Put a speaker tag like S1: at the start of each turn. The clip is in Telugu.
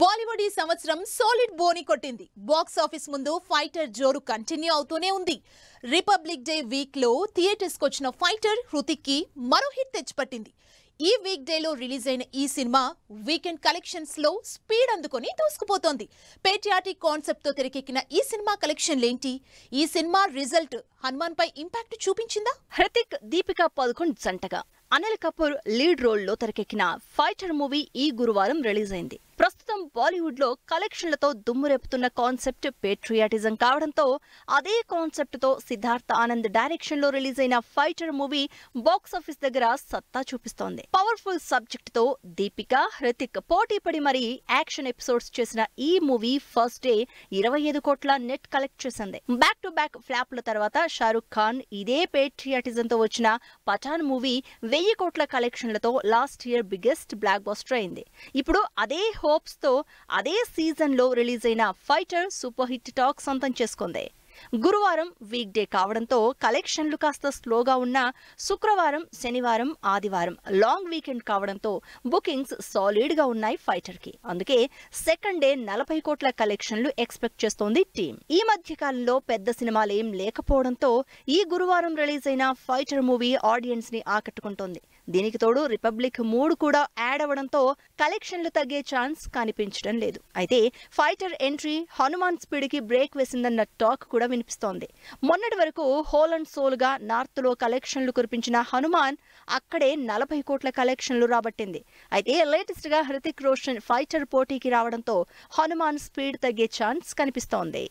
S1: బాలీవుడ్ ఈ సంవత్సరం సోలిడ్ బోని కొట్టింది బాక్స్ ఆఫీస్ ముందు ఫైటర్ జోరు కంటిన్యూ అవుతూనే ఉంది రిపబ్లిక్ డే వీక్ లో థియేటర్స్ వచ్చిన ఫైటర్ హృతిక్ కి మరో హిట్ తెచ్చిపట్టింది ఈ వీక్ డేలో రిలీజ్ అయిన ఈ సినిమా వీకెండ్ కలెక్షన్స్ లో స్పీడ్ అందుకొని దూసుకుపోతోంది పేట్రియాటిక్ కాన్సెప్ట్ తో తెరకెక్కిన ఈ సినిమా ఏంటి ఈ సినిమా రిజల్ట్ హనుమాన్ పై ఇంపాక్ట్ చూపించిందా హృతిక్ దీపికా పదకొండు జంటగా
S2: అనిల్ కపూర్ లీడ్ రోల్ లో తెరకెక్కిన ఫైటర్ మూవీ ఈ గురువారం రిలీజ్ అయింది ప్రస్తుతం బాలీవుడ్ లో కలెక్షన్లతో దుమ్మురేపుతున్న కాన్సెప్ట్ పేట్రియాటిజం కావడంతో అదే కాన్సెప్ట్ తో సిద్ధార్థ ఆనంద్ డైరెక్షన్ లో రిలీజ్ అయిన ఫైటర్ మూవీ బాక్స్ ఆఫీస్ దగ్గర సత్తా చూపిస్తోంది పవర్ఫుల్ సబ్జెక్ట్ తో దీపిక హృతిక్ పోటీ పడి మరీ యాక్షన్ ఎపిసోడ్స్ చేసిన ఈ మూవీ ఫస్ట్ డే ఇరవై ఐదు కోట్ల నెట్ కలెక్ట్ చేసింది బ్యాక్ టు బ్యాక్ ఫ్లాప్ ల తర్వాత షారుఖ్ ఖాన్ ఇదే పేట్రియాటిజం తో వచ్చిన పఠాన్ మూవీ వెయ్యి కోట్ల కలెక్షన్లతో last year biggest blockbuster అయింది ఇప్పుడు అదే హోప్స్ తో దాంతో అదే సీజన్లో రిలీజ్ అయిన ఫైటర్ సూపర్ హిట్ టాక్ సొంతం చేసుకుంది గురువారం వీక్ డే కావడంతో కలెక్షన్లు కాస్త స్లోగా ఉన్నా శుక్రవారం శనివారం ఆదివారం లాంగ్ వీకెండ్ కావడంతో బుకింగ్స్ సాలిడ్గా ఉన్నాయి ఫైటర్కి అందుకే సెకండ్ డే నలభై కోట్ల కలెక్షన్లు ఎక్స్పెక్ట్ చేస్తోంది టీం ఈ మధ్య కాలంలో పెద్ద సినిమాలు ఏం లేకపోవడంతో ఈ గురువారం రిలీజ్ అయిన ఫైటర్ మూవీ ఆడియన్స్ ని ఆకట్టుకుంటోంది దీనికి తోడు రిపబ్లిక్ మూడు కూడా యాడ్ అవడంతో కలెక్షన్లు తగ్గే ఛాన్స్ కనిపించడం లేదు అయితే ఫైటర్ ఎంట్రీ హనుమాన్ స్పీడ్కి బ్రేక్ వేసిందన్న టాక్ కూడా వినిపిస్తోంది మొన్నటి వరకు హోల్ అండ్ సోల్గా నార్త్లో కలెక్షన్లు కురిపించిన హనుమాన్ అక్కడే నలభై కోట్ల కలెక్షన్లు రాబట్టింది అయితే లేటెస్ట్గా హృతిక్ రోషన్ ఫైటర్ పోటీకి రావడంతో హనుమాన్ స్పీడ్ తగ్గే ఛాన్స్ కనిపిస్తోంది